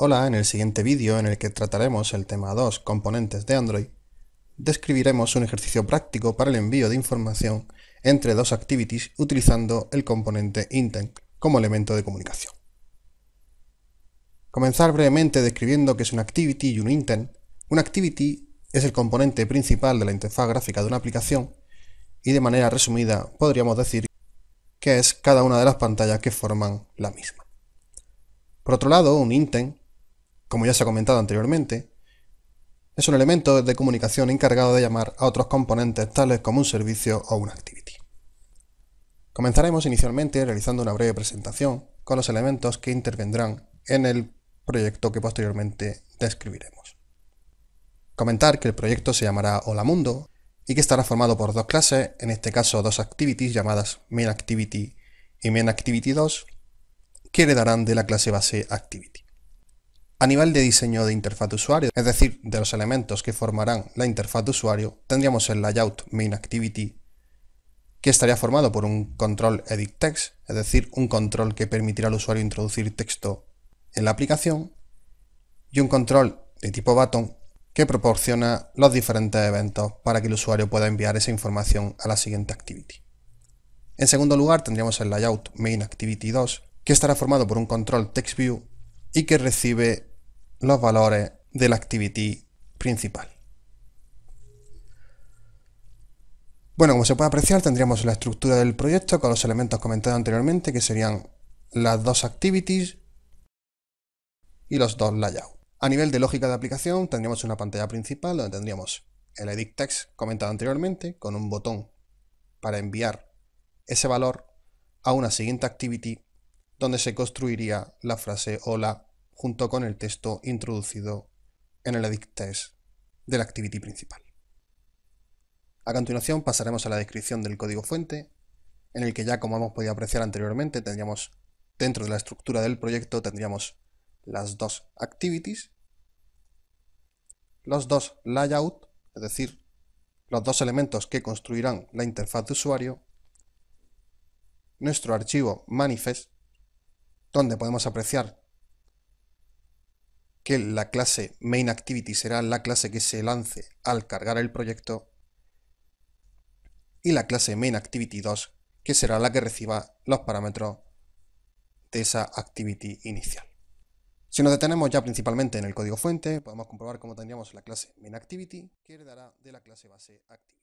Hola, en el siguiente vídeo en el que trataremos el tema 2, componentes de Android, describiremos un ejercicio práctico para el envío de información entre dos activities utilizando el componente intent como elemento de comunicación. Comenzar brevemente describiendo qué es una activity y un intent. Un activity es el componente principal de la interfaz gráfica de una aplicación y de manera resumida podríamos decir que es cada una de las pantallas que forman la misma. Por otro lado, un intent como ya se ha comentado anteriormente, es un elemento de comunicación encargado de llamar a otros componentes tales como un servicio o una activity. Comenzaremos inicialmente realizando una breve presentación con los elementos que intervendrán en el proyecto que posteriormente describiremos. Comentar que el proyecto se llamará Hola Mundo y que estará formado por dos clases, en este caso dos activities llamadas MainActivity y mainactivity 2, que heredarán de la clase base activity. A nivel de diseño de interfaz de usuario, es decir, de los elementos que formarán la interfaz de usuario, tendríamos el layout MainActivity que estaría formado por un control edit text, es decir, un control que permitirá al usuario introducir texto en la aplicación, y un control de tipo button que proporciona los diferentes eventos para que el usuario pueda enviar esa información a la siguiente activity. En segundo lugar tendríamos el layout mainactivity 2, que estará formado por un control TextView y que recibe los valores de la activity principal. Bueno, como se puede apreciar, tendríamos la estructura del proyecto con los elementos comentados anteriormente, que serían las dos activities y los dos layouts. A nivel de lógica de aplicación, tendríamos una pantalla principal donde tendríamos el edit text comentado anteriormente, con un botón para enviar ese valor a una siguiente activity donde se construiría la frase hola junto con el texto introducido en el edictes de la activity principal. A continuación pasaremos a la descripción del código fuente, en el que ya como hemos podido apreciar anteriormente tendríamos dentro de la estructura del proyecto tendríamos las dos activities, los dos layout, es decir, los dos elementos que construirán la interfaz de usuario, nuestro archivo manifest, donde podemos apreciar que la clase MainActivity será la clase que se lance al cargar el proyecto y la clase mainactivity 2 que será la que reciba los parámetros de esa activity inicial. Si nos detenemos ya principalmente en el código fuente, podemos comprobar cómo tendríamos la clase MainActivity que heredará de la clase base activity.